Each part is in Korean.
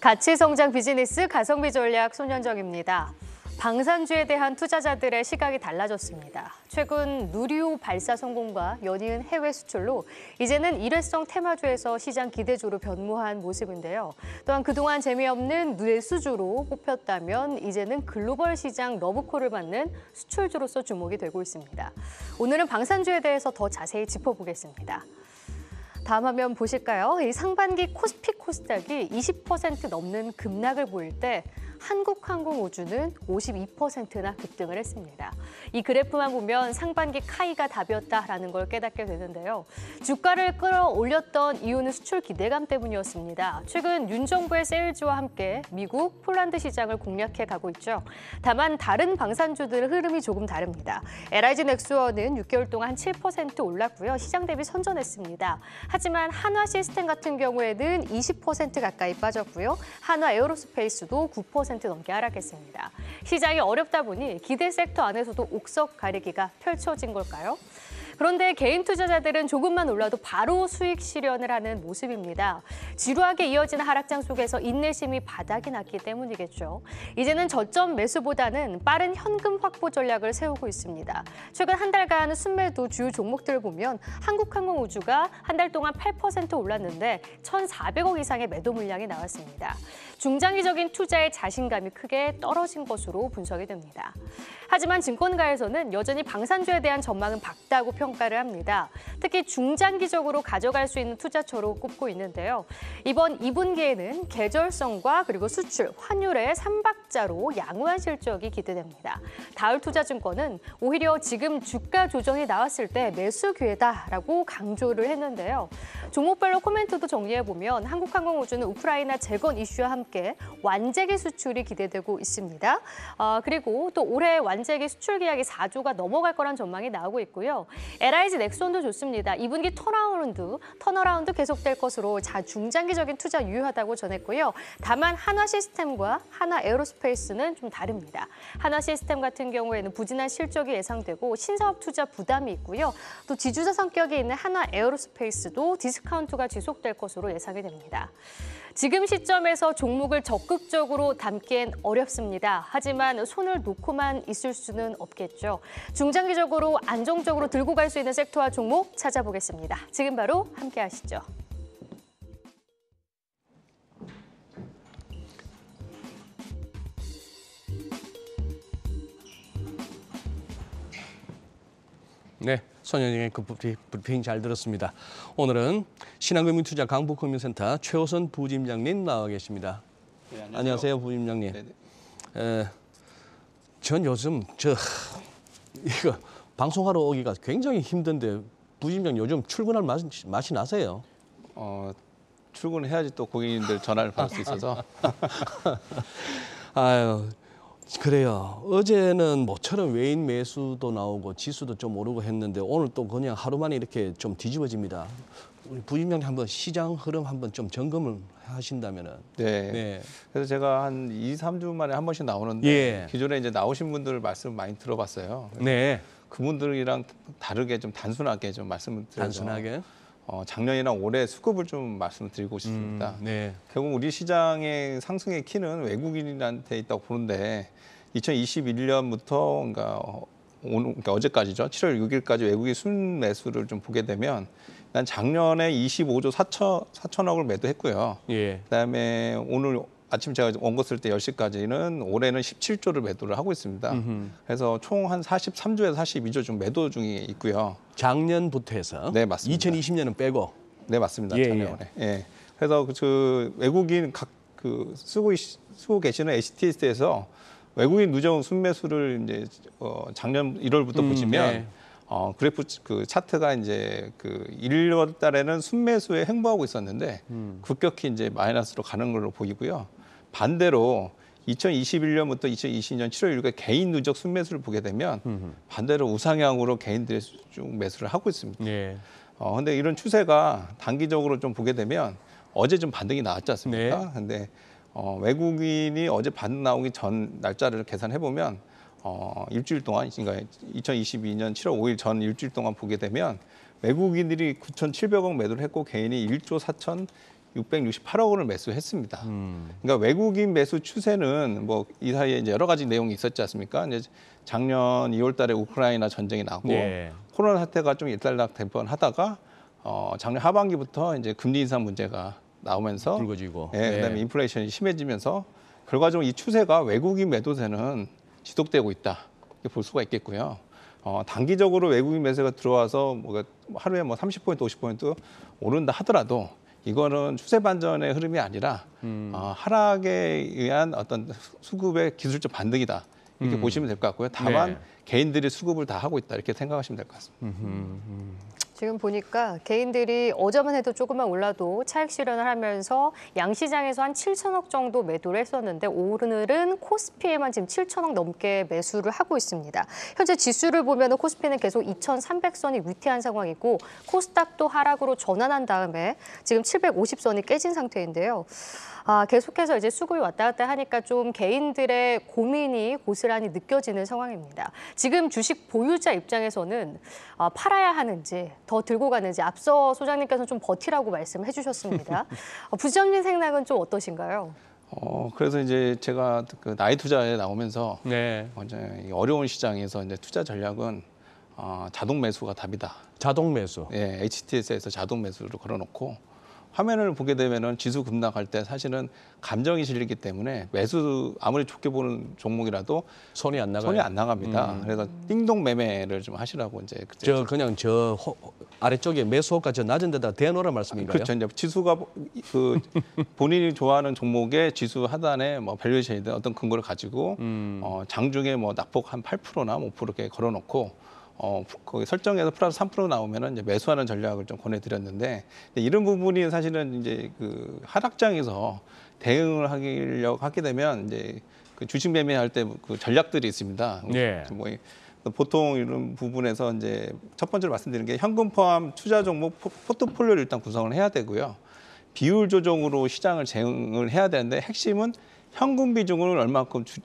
가치성장 비즈니스 가성비 전략 손현정입니다. 방산주에 대한 투자자들의 시각이 달라졌습니다. 최근 누리호 발사 성공과 연이은 해외 수출로 이제는 일회성 테마주에서 시장 기대주로 변모한 모습인데요. 또한 그동안 재미없는 뇌수주로 뽑혔다면 이제는 글로벌 시장 러브콜을 받는 수출주로서 주목이 되고 있습니다. 오늘은 방산주에 대해서 더 자세히 짚어보겠습니다. 다음 화면 보실까요? 이 상반기 코스피 코스닥이 20% 넘는 급락을 보일 때 한국항공우주는 52%나 급등을 했습니다. 이 그래프만 보면 상반기 카이가 답이었다라는 걸 깨닫게 되는데요. 주가를 끌어올렸던 이유는 수출 기대감 때문이었습니다. 최근 윤 정부의 세일즈와 함께 미국, 폴란드 시장을 공략해 가고 있죠. 다만 다른 방산주들의 흐름이 조금 다릅니다. LIG 넥스원은 6개월 동안 7% 올랐고요. 시장 대비 선전했습니다. 하지만 한화 시스템 같은 경우에는 20% 가까이 빠졌고요. 한화 에어로스페이스도 9% 넘게 하락했습니다. 시장이 어렵다 보니 기대 섹터 안에서도 옥석 가리기가 펼쳐진 걸까요? 그런데 개인 투자자들은 조금만 올라도 바로 수익 실현을 하는 모습입니다. 지루하게 이어진 하락장 속에서 인내심이 바닥이 났기 때문이겠죠. 이제는 저점 매수보다는 빠른 현금 확보 전략을 세우고 있습니다. 최근 한 달간 순매도 주요 종목들을 보면 한국항공우주가 한 달 동안 8% 올랐는데 1,400억 이상의 매도 물량이 나왔습니다. 중장기적인 투자의 자신감이 크게 떨어진 것으로 분석이 됩니다. 하지만 증권가에서는 여전히 방산주에 대한 전망은 밝다고 평 평가를 합니다. 특히 중장기적으로 가져갈 수 있는 투자처로 꼽고 있는데요. 이번 2분기에는 계절성과 그리고 수출, 환율의 삼박 흑자로 양호한 실적이 기대됩니다. 다을투자증권은 오히려 지금 주가 조정이 나왔을 때 매수 기회다라고 강조를 했는데요. 종목별로 코멘트도 정리해보면 한국항공우주는 우크라이나 재건 이슈와 함께 완제기 수출이 기대되고 있습니다. 어, 그리고 또 올해 완제기 수출 계약이 4조가 넘어갈 거란 전망이 나오고 있고요. LIG 넥슨도 좋습니다. 2분기 턴어라운드, 턴어라운드 계속될 것으로 중장기적인 투자 유효하다고 전했고요. 다만 한화 시스템과 한화 에어로스 스페이스는 좀 다릅니다. 하나 시스템 같은 경우에는 부진한 실적이 예상되고 신사업 투자 부담이 있고요. 또 지주자 성격이 있는 하나 에어로스페이스도 디스카운트가 지속될 것으로 예상이 됩니다. 지금 시점에서 종목을 적극적으로 담기엔 어렵습니다. 하지만 손을 놓고만 있을 수는 없겠죠. 중장기적으로 안정적으로 들고 갈 수 있는 섹터와 종목 찾아보겠습니다. 지금 바로 함께 하시죠. 네, 선현영의 그 브리핑 잘 들었습니다. 오늘은 신한금융투자 강북금융센터 최호선 부임장님 나와 계십니다. 네, 안녕하세요. 안녕하세요, 부임장님. 네전 네. 요즘 저 이거 방송하러 오기가 굉장히 힘든데 부임장 요즘 출근할 맛, 맛이 나세요? 어, 출근해야지 또 고객님들 전화를 받을 수 있어서. 아유. 그래요. 어제는 모처럼 외인 매수도 나오고 지수도 좀 오르고 했는데 오늘 또 그냥 하루만에 이렇게 좀 뒤집어집니다. 우리 부임장님 한번 시장 흐름 한번 좀 점검을 하신다면은. 네. 네. 그래서 제가 한 2, 3주 만에 한 번씩 나오는데 예. 기존에 이제 나오신 분들 말씀 많이 들어봤어요. 네. 그분들이랑 다르게 좀 단순하게 좀 말씀을 드려서 단순하게 어, 작년이나 올해 수급을 좀 말씀드리고 싶습니다. 음, 네. 결국 우리 시장의 상승의 키는 외국인한테 있다고 보는데 2021년부터 그러니까 어, 오늘 그러니까 어제까지죠. 7월 6일까지 외국인 순매수를 좀 보게 되면 난 작년에 25조 4천 4천억을 매도했고요. 예. 그다음에 오늘 아침 제가 온 것을 때 10시까지는 올해는 17조를 매도를 하고 있습니다. 음흠. 그래서 총 한 43조에서 42조 중 매도 중에 있고요. 작년부터 해서 네, 맞습니다. 2020년은 빼고 네, 맞습니다. 예, 작년에. 예. 예. 그래서 그 외국인 각 그 쓰고 쓰고 계시는 HTS에서 외국인 누적 순매수를 이제 어 작년 1월부터 음, 보시면 네. 어, 그래프 그 차트가 이제 그 1월 달에는 순매수에 횡보하고 있었는데 음. 급격히 이제 마이너스로 가는 걸로 보이고요. 반대로 2021년부터 2022년 7월 6일 까 개인 누적 순매수를 보게 되면 반대로 우상향으로 개인들이 쭉 매수를 하고 있습니다. 예. 어, 근데 이런 추세가 단기적으로 좀 보게 되면 어제 좀 반등이 나왔지 않습니까? 네. 근데 어, 외국인이 어제 반등 나오기 전 날짜를 계산해 보면 어, 일주일 동안 그러니까 2022년 7월 5일 전 일주일 동안 보게 되면 외국인들이 9,700억 매도를 했고 개인이 1조 4천 668억 원을 매수했습니다. 음. 그러니까 외국인 매수 추세는 뭐 이 사이에 이제 여러 가지 내용이 있었지 않습니까? 이제 작년 2월달에 우크라이나 전쟁이 나고 예. 코로나 사태가 좀 일단락 대번 하다가 어 작년 하반기부터 이제 금리 인상 문제가 나오면서 불거지고 예, 예. 그다음에 예. 인플레이션이 심해지면서 결과적으로 이 추세가 외국인 매도세는 지속되고 있다 이렇게 볼 수가 있겠고요. 어, 단기적으로 외국인 매세가 들어와서 뭐 하루에 뭐 30포인트, 50포인트 오른다 하더라도 이거는 추세 반전의 흐름이 아니라 음. 어, 하락에 의한 어떤 수급의 기술적 반등이다. 이렇게 음. 보시면 될 것 같고요. 다만 네. 개인들이 수급을 다 하고 있다 이렇게 생각하시면 될 것 같습니다. 음흠, 음. 지금 보니까 개인들이 어제만 해도 조금만 올라도 차익 실현을 하면서 양시장에서 한 7천억 정도 매도를 했었는데 오늘은 코스피에만 지금 7천억 넘게 매수를 하고 있습니다. 현재 지수를 보면 코스피는 계속 2,300선이 위태한 상황이고 코스닥도 하락으로 전환한 다음에 지금 750선이 깨진 상태인데요. 아, 계속해서 이제 수급이 왔다 갔다 하니까 좀 개인들의 고민이 고스란히 느껴지는 상황입니다. 지금 주식 보유자 입장에서는 아, 팔아야 하는지 더 들고 가는지 앞서 소장님께서 좀 버티라고 말씀해 주셨습니다. 어, 부장님 생각은 좀 어떠신가요? 어, 그래서 이제 제가 그 나이 투자에 나오면서 네. 이 어려운 시장에서 이제 투자 전략은 어, 자동 매수가 답이다. 자동 매수. 예, HTS에서 자동 매수로 걸어놓고 화면을 보게 되면은 지수 급락할 때 사실은 감정이 실리기 때문에 매수 아무리 좋게 보는 종목이라도 손이 안 나가 손이 안 나갑니다. 음. 그래서 띵동 매매를 좀 하시라고 이제 그때 저 그냥 저 호, 아래쪽에 매수가 저 낮은 데다 대놓으라 말씀인가요? 그렇죠. 이제 지수가 그 본인이 좋아하는 종목의 지수 하단에 뭐 밸류에이션 어떤 근거를 가지고 음. 어, 장중에 뭐 낙폭 한 8%나 5% 뭐 이렇게 걸어놓고 어, 거기 설정에서 플러스 3% 나오면은 이제 매수하는 전략을 좀 권해드렸는데 이런 부분이 사실은 이제 그 하락장에서 대응을 하려고 하게 되면 이제 그 주식 매매할 때 그 전략들이 있습니다. 네. 뭐 보통 이런 부분에서 이제 첫 번째로 말씀드리는 게 현금 포함 투자 종목 포트폴리오를 일단 구성을 해야 되고요. 비율 조정으로 시장을 제응을 해야 되는데 핵심은 현금 비중을 얼마큼 주,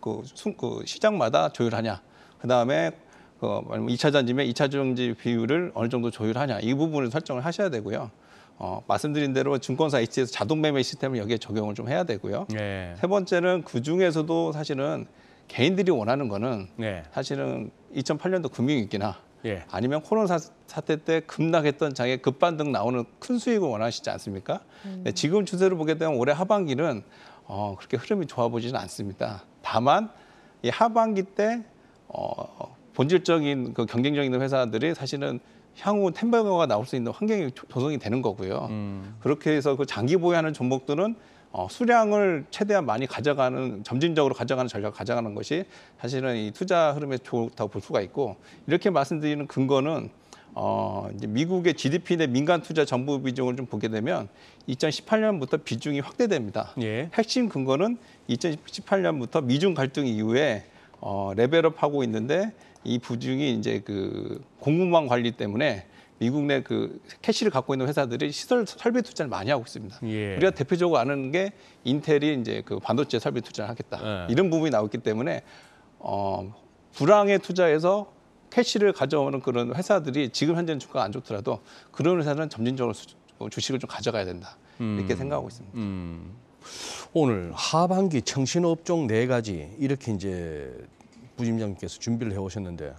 그, 그 시장마다 조율하냐. 그다음에 어, 아니면 2차 전지면 2차 전지 비율을 어느 정도 조율하냐 이 부분을 설정을 하셔야 되고요. 어, 말씀드린 대로 증권사 HT에서 자동 매매 시스템을 여기에 적용을 좀 해야 되고요. 네. 세 번째는 그 중에서도 사실은 개인들이 원하는 거는 네. 사실은 2008년도 금융위기나 예. 아니면 코로나 사태 때 급락했던 장에 급반등 나오는 큰 수익을 원하시지 않습니까? 음. 네, 지금 추세를 보게 되면 올해 하반기는 어, 그렇게 흐름이 좋아 보지는 않습니다. 다만 이 하반기 때 어, 본질적인 그 경쟁적인 회사들이 사실은 향후 템버거가 나올 수 있는 환경이 조성이 되는 거고요. 음. 그렇게 해서 그 장기 보유하는 종목들은 어, 수량을 최대한 많이 가져가는 점진적으로 가져가는 전략 가져가는 것이 사실은 이 투자 흐름에 좋다고 볼 수가 있고 이렇게 말씀드리는 근거는 어, 이제 미국의 GDP 내 민간 투자 전부 비중을 좀 보게 되면 2018년부터 비중이 확대됩니다. 예. 핵심 근거는 2018년부터 미중 갈등 이후에 어, 레벨업하고 있는데 이 부중이 이제 그 공급망 관리 때문에 미국 내 그 캐시를 갖고 있는 회사들이 시설 설비 투자를 많이 하고 있습니다. 예. 우리가 대표적으로 아는 게 인텔이 이제 그 반도체 설비 투자를 하겠다 예. 이런 부분이 나왔기 때문에 어, 불황에 투자해서 캐시를 가져오는 그런 회사들이 지금 현재는 주가가 안 좋더라도 그런 회사는 점진적으로 주식을 좀 가져가야 된다 이렇게 음. 생각하고 있습니다. 음. 오늘 하반기 청신업종 네 가지 이렇게 이제 부팀장님께서 준비를 해오셨는데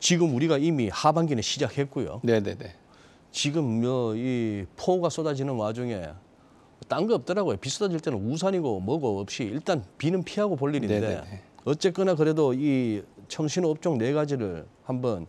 지금 우리가 이미 하반기는 시작했고요. 네네네. 지금 뭐이 폭우가 쏟아지는 와중에 딴 거 없더라고요. 비 쏟아질 때는 우산이고 뭐고 없이 일단 비는 피하고 볼 일인데 네네네. 어쨌거나 그래도 이 청신업종 네 가지를 한번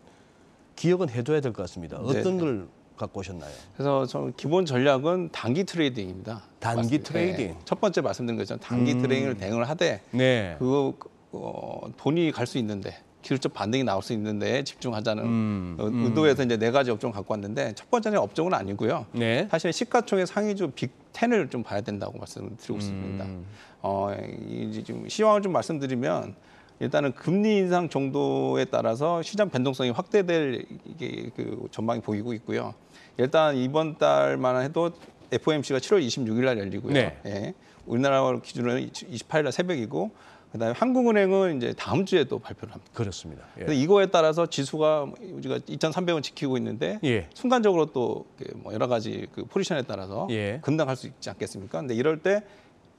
기억은 해둬야 될 것 같습니다. 어떤 네네. 걸 갖고 오셨나요? 그래서 저는 기본 전략은 단기 트레이딩입니다. 단기 트레이딩. 네. 첫 번째 말씀드린 것처럼 단기 음. 트레이딩을 대응을 하되 네. 그 어, 돈이 갈 수 있는데 기술적 반등이 나올 수 있는데 집중하자는 음, 어, 음. 의도에서 이제 네 가지 업종 갖고 왔는데 첫 번째는 업종은 아니고요. 네. 사실 시가총액 상위주 빅텐을 좀 봐야 된다고 말씀드리고 싶습니다 음. 어, 이제 좀 시황을 좀 말씀드리면 일단은 금리 인상 정도에 따라서 시장 변동성이 확대될 이게 그 전망이 보이고 있고요. 일단 이번 달만 해도 FOMC가 7월 26일 날 열리고요. 네. 예. 우리나라 기준으로 28일 날 새벽이고 그다음에 한국은행은 이제 다음 주에 또 발표를 합니다. 그렇습니다. 예. 이거에 따라서 지수가 우리가 2,300원 지키고 있는데 예. 순간적으로 또뭐 여러 가지 그 포지션에 따라서 예. 급락할 수 있지 않겠습니까? 근데 이럴 때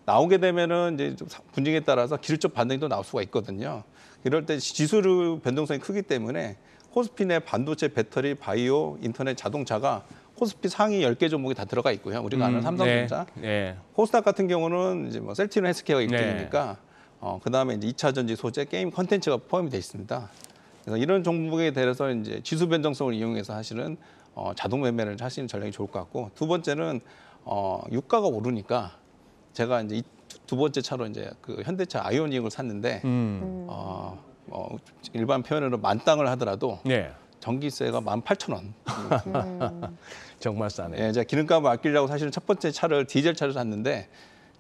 나오게 되면은 이제 분위에 따라서 기술적 반등이 나올 수가 있거든요. 이럴 때 지수를 변동성이 크기 때문에 코스피 내 반도체, 배터리, 바이오, 인터넷, 자동차가 코스피 상위 열 개 종목이 다 들어가 있고요. 우리가 아는 음, 네. 삼성전자. 네, 네. 호스닥 같은 경우는 이제 뭐 셀티노 헬스케어가 1등이니까 네. 어, 그다음에 이제 2차 전지 소재, 게임 컨텐츠가 포함이 돼 있습니다. 그래서 이런 종목에 대해서 이제 지수 변동성을 이용해서 하시는 어, 자동 매매를 하시는 전략이 좋을 것 같고 두 번째는 어, 유가가 오르니까 제가 이제 두 번째 차로 이제 그 현대차 아이오닉을 샀는데 음. 어, 어, 일반 표현으로 만땅을 하더라도 네. 전기세가 만 팔천 원 음. 정말 싸네요. 예, 제가 기름값을 아끼려고 사실은 첫 번째 차를 디젤 차를 샀는데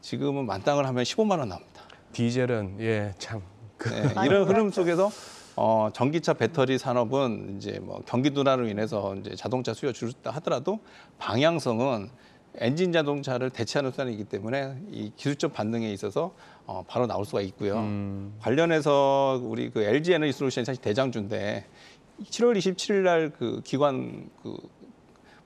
지금은 만땅을 하면 십오만원 나옵니다. 디젤은 예, 참 예, 그... 예, 이런 흐름 속에서 어, 전기차 배터리 산업은 이제 뭐 경기 둔화로 인해서 이제 자동차 수요 줄다 었 하더라도 방향성은 엔진 자동차를 대체하는 수단이기 때문에 이 기술적 반등에 있어서 어, 바로 나올 수가 있고요. 음. 관련해서 우리 그 LG 에너지 솔루션이 사실 대장주인데 7월 27일 날 그 기관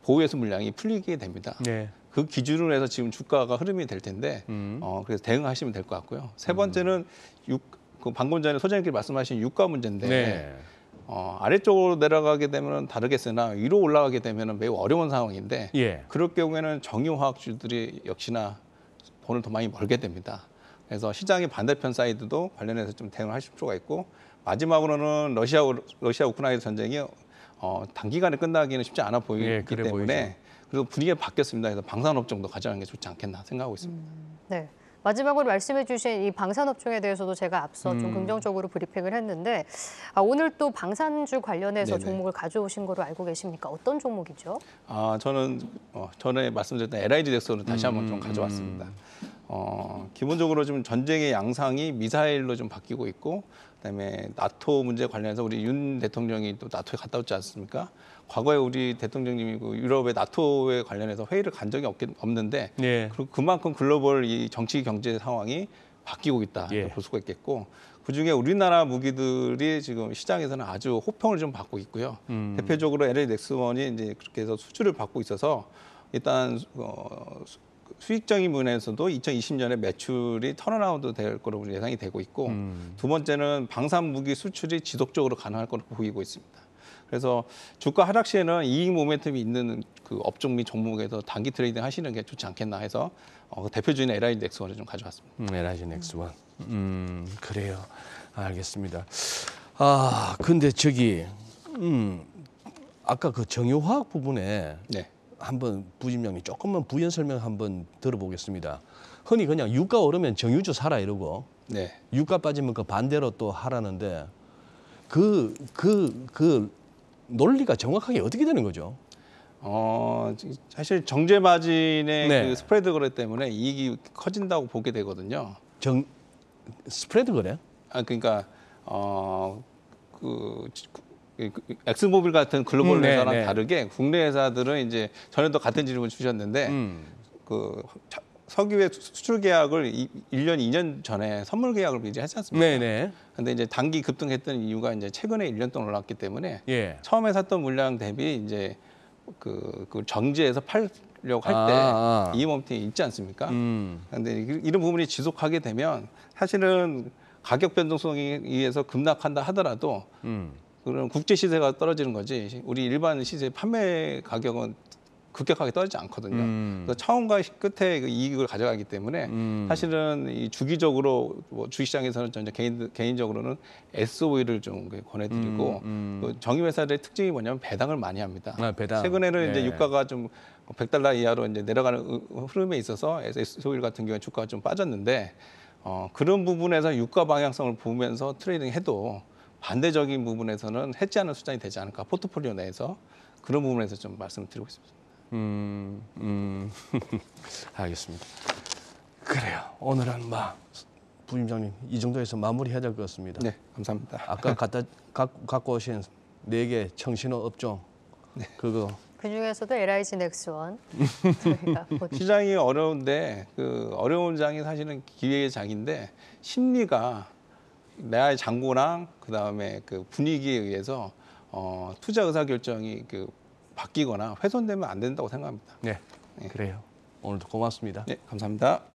그보유에서 물량이 풀리게 됩니다. 네. 그 기준으로 해서 지금 주가가 흐름이 될 텐데 음. 어, 그래서 대응하시면 될 것 같고요. 세 음. 번째는 육, 그 방금 전에 소장님께 말씀하신 유가 문제인데 네. 어, 아래쪽으로 내려가게 되면 다르겠으나 위로 올라가게 되면 매우 어려운 상황인데 예. 그럴 경우에는 정유화학주들이 역시나 돈을 더 많이 벌게 됩니다. 그래서 시장의 반대편 사이드도 관련해서 좀 대응을 하실 필요가 있고 마지막으로는 러시아 러시아 우크라이나 전쟁이 어, 단기간에 끝나기는 쉽지 않아 보이기 예, 그래 때문에 보이죠. 그래서 분위기가 바뀌었습니다. 그래서 방산업종도 가져가는 게 좋지 않겠나 생각하고 있습니다. 음, 네. 마지막으로 말씀해 주신 이 방산업종에 대해서도 제가 앞서 음. 좀 긍정적으로 브리핑을 했는데 아, 오늘 또 방산주 관련해서 네네. 종목을 가져오신 거로 알고 계십니까? 어떤 종목이죠? 아 저는 어, 전에 말씀드렸던 LIG 덱스를 다시 한번 음. 좀 음, 가져왔습니다. 음. 어, 기본적으로 지금 전쟁의 양상이 미사일로 좀 바뀌고 있고 그다음에 나토 문제 관련해서 우리 윤 대통령이 또 나토에 갔다 오지 않습니까? 과거에 우리 대통령님이 그 유럽의 나토에 관련해서 회의를 간 적이 없겠, 없는데 예. 그리고 그만큼 글로벌 이 정치 경제 상황이 바뀌고 있다 예. 볼 수가 있겠고 그중에 우리나라 무기들이 지금 시장에서는 아주 호평을 좀 받고 있고요. 음. 대표적으로 LA 넥스원이 이제 그렇게 해서 수주를 받고 있어서 일단 어, 수익적인 분에서도 2020년에 매출이 턴어라운드 될것으로 예상이 되고 있고 음. 두 번째는 방산 무기 수출이 지속적으로 가능할 것으로 보이고 있습니다. 그래서 주가 하락 시에는 이익 모멘텀이 있는 그 업종 및 종목에서 단기 트레이딩 하시는 게 좋지 않겠나 해서 어, 그 대표적인 LI 넥스원을 좀 가져왔습니다. 음, LI 넥스원. 네. 음, 그래요. 알겠습니다. 아, 근데 저기 음, 아까 그 정유화학 부분에 네. 한번 부진명이 조금만 부연 설명 한번 들어보겠습니다. 흔히 그냥 유가 오르면 정유주 사라 이러고 네. 유가 빠지면 그 반대로 또 하라는데 그 그, 그 논리가 정확하게 어떻게 되는 거죠? 어, 사실 정제 마진의 네. 그 스프레드 거래 때문에 이익이 커진다고 보게 되거든요. 정 스프레드 거래? 아 그러니까 어그 그, 그, 엑스모빌 같은 글로벌 음, 네, 회사랑 네. 다르게 국내 회사들은 이제 전에도 같은 질문 을 주셨는데 음. 그 석유의 수출 계약을 1년, 2년 전에 선물 계약을 이제 하지 않습니까? 네네. 네. 근데 이제 단기 급등했던 이유가 이제 최근에 1년 동안 올랐기 때문에 예. 처음에 샀던 물량 대비 이제 그, 그 정지해서 팔려고 할 아, 때이 아, 아. 몸이 있지 않습니까? 음. 근데 이런 부분이 지속하게 되면 사실은 가격 변동성에 의해서 급락한다 하더라도 음. 그런 국제 시세가 떨어지는 거지 우리 일반 시세 판매 가격은 급격하게 떨어지지 않거든요. 음. 그래서 처음과 끝에 그 이익을 가져가기 때문에 음. 사실은 이 주기적으로 뭐 주식시장에서는 전 개인 개인적으로는 SOE를 좀 권해드리고 음, 음. 그 정유회사들의 특징이 뭐냐면 배당을 많이 합니다. 아, 배당. 최근에는 네. 이제 유가가 좀 100달러 이하로 이제 내려가는 흐름에 있어서 SOE 같은 경우에 주가가 좀 빠졌는데 어, 그런 부분에서 유가 방향성을 보면서 트레이딩 해도 반대적인 부분에서는 해지 않은 수단이 되지 않을까 포트폴리오 내에서 그런 부분에서 좀 말씀드리고 싶습니다. 음, 음. 알겠습니다. 그래요. 오늘은 막 부임장님 이 정도에서 마무리해야 될 것 같습니다. 네, 감사합니다. 아까 갖다 갖고 오신 네 개 청신호 업종 네. 그거 그 중에서도 LIG 넥스원 네. 시장이 어려운데 그 어려운 장이 사실은 기회의 장인데 심리가 내레의 장고랑 그 다음에 그 분위기에 의해서 어, 투자 의사 결정이 그 바뀌거나 훼손되면 안 된다고 생각합니다. 네, 네. 그래요. 오늘도 고맙습니다. 네, 감사합니다.